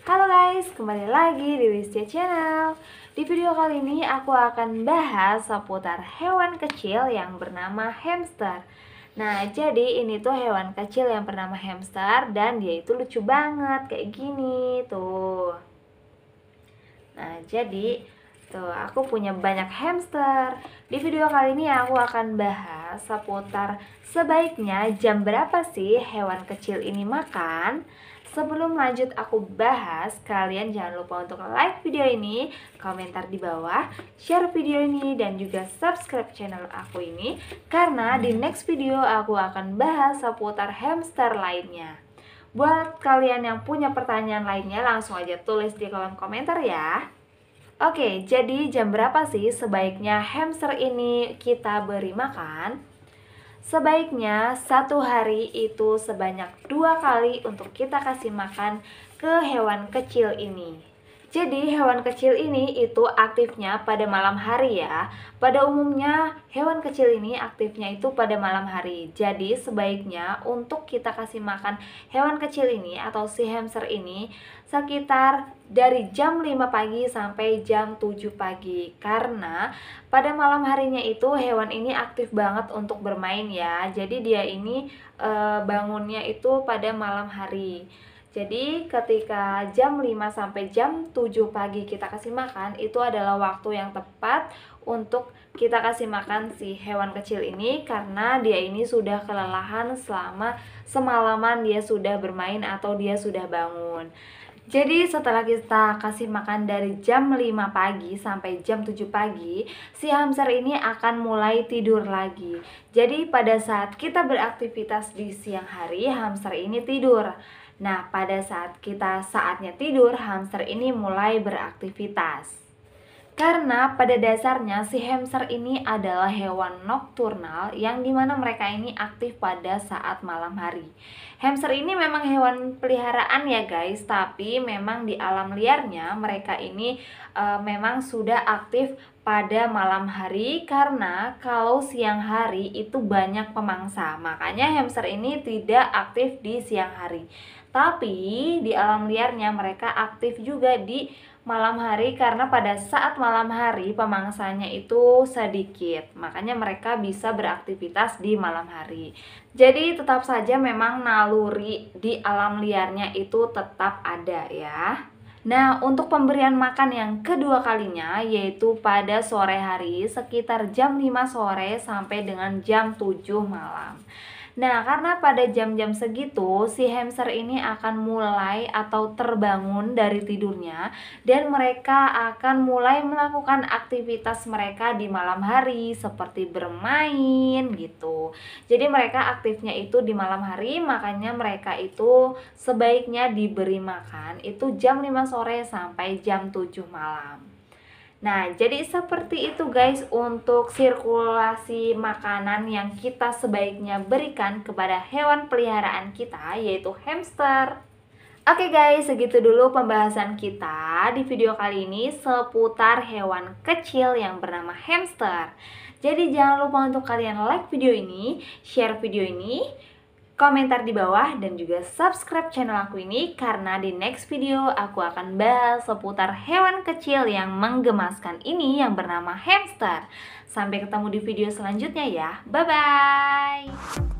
Halo guys, kembali lagi di Wistia Channel Di video kali ini aku akan bahas seputar hewan kecil yang bernama hamster Nah, jadi ini tuh hewan kecil yang bernama hamster dan dia itu lucu banget kayak gini tuh Nah, jadi Tuh, aku punya banyak hamster. Di video kali ini aku akan bahas seputar sebaiknya jam berapa sih hewan kecil ini makan Sebelum lanjut aku bahas, kalian jangan lupa untuk like video ini, komentar di bawah, share video ini, dan juga subscribe channel aku ini karena di next video aku akan bahas seputar hamster lainnya. Buat kalian yang punya pertanyaan lainnya langsung aja tulis di kolom komentar ya. Oke, jadi jam berapa sih sebaiknya hamster ini kita beri makan? Sebaiknya satu hari itu sebanyak dua kali untuk kita kasih makan ke hewan kecil ini. Jadi hewan kecil ini itu aktifnya pada malam hari ya. Pada umumnya hewan kecil ini aktifnya itu pada malam hari. Jadi sebaiknya untuk kita kasih makan hewan kecil ini atau si hamster ini sekitar dari jam 5 pagi sampai jam 7 pagi karena pada malam harinya itu hewan ini aktif banget untuk bermain ya jadi dia ini e, bangunnya itu pada malam hari jadi ketika jam 5 sampai jam 7 pagi kita kasih makan itu adalah waktu yang tepat untuk kita kasih makan si hewan kecil ini karena dia ini sudah kelelahan selama semalaman dia sudah bermain atau dia sudah bangun. Jadi setelah kita kasih makan dari jam 5 pagi sampai jam 7 pagi, si hamster ini akan mulai tidur lagi. Jadi pada saat kita beraktivitas di siang hari, hamster ini tidur. Nah, pada saat kita saatnya tidur, hamster ini mulai beraktivitas. Karena pada dasarnya si hamster ini adalah hewan nokturnal yang dimana mereka ini aktif pada saat malam hari. Hamster ini memang hewan peliharaan ya guys, tapi memang di alam liarnya mereka ini e, memang sudah aktif pada malam hari karena kalau siang hari itu banyak pemangsa. Makanya hamster ini tidak aktif di siang hari. Tapi di alam liarnya mereka aktif juga di malam hari karena pada saat malam hari pemangsanya itu sedikit. Makanya mereka bisa beraktivitas di malam hari. Jadi tetap saja memang naluri di alam liarnya itu tetap ada ya. Nah, untuk pemberian makan yang kedua kalinya yaitu pada sore hari sekitar jam 5 sore sampai dengan jam 7 malam. Nah, karena pada jam-jam segitu si hamster ini akan mulai atau terbangun dari tidurnya dan mereka akan mulai melakukan aktivitas mereka di malam hari seperti bermain gitu. Jadi mereka aktifnya itu di malam hari, makanya mereka itu sebaiknya diberi makan itu jam 5 sore sampai jam 7 malam. Nah, jadi seperti itu guys untuk sirkulasi makanan yang kita sebaiknya berikan kepada hewan peliharaan kita yaitu hamster. Oke guys, segitu dulu pembahasan kita di video kali ini seputar hewan kecil yang bernama hamster. Jadi jangan lupa untuk kalian like video ini, share video ini, komentar di bawah dan juga subscribe channel aku ini karena di next video aku akan bahas seputar hewan kecil yang menggemaskan ini yang bernama hamster. Sampai ketemu di video selanjutnya ya. Bye bye.